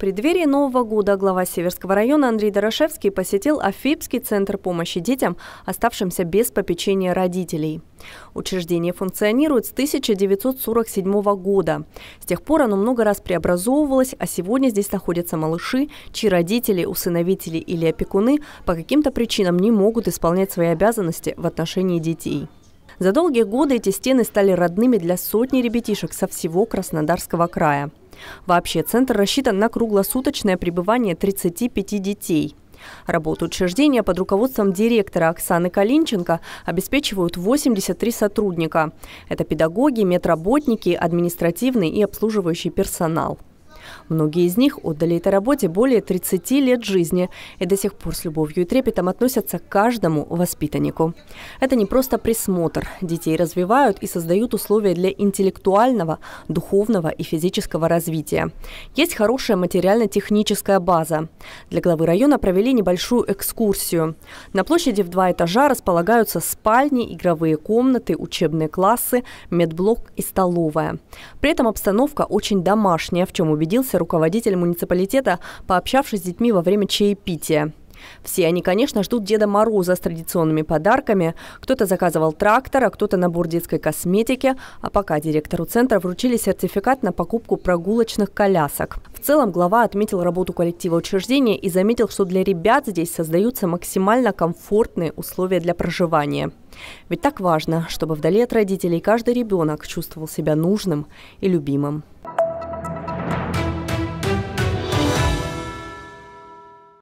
преддверии Нового года глава Северского района Андрей Дорошевский посетил Афипский центр помощи детям, оставшимся без попечения родителей. Учреждение функционирует с 1947 года. С тех пор оно много раз преобразовывалось, а сегодня здесь находятся малыши, чьи родители, усыновители или опекуны по каким-то причинам не могут исполнять свои обязанности в отношении детей. За долгие годы эти стены стали родными для сотни ребятишек со всего Краснодарского края. Вообще центр рассчитан на круглосуточное пребывание 35 детей. Работу учреждения под руководством директора Оксаны Калинченко обеспечивают 83 сотрудника. Это педагоги, медработники, административный и обслуживающий персонал. Многие из них отдали этой работе более 30 лет жизни и до сих пор с любовью и трепетом относятся к каждому воспитаннику. Это не просто присмотр. Детей развивают и создают условия для интеллектуального, духовного и физического развития. Есть хорошая материально-техническая база. Для главы района провели небольшую экскурсию. На площади в два этажа располагаются спальни, игровые комнаты, учебные классы, медблок и столовая. При этом обстановка очень домашняя, в чем убедил поделился руководитель муниципалитета, пообщавшись с детьми во время чаепития. Все они, конечно, ждут Деда Мороза с традиционными подарками. Кто-то заказывал трактор, а кто-то набор детской косметики. А пока директору центра вручили сертификат на покупку прогулочных колясок. В целом глава отметил работу коллектива учреждения и заметил, что для ребят здесь создаются максимально комфортные условия для проживания. Ведь так важно, чтобы вдали от родителей каждый ребенок чувствовал себя нужным и любимым.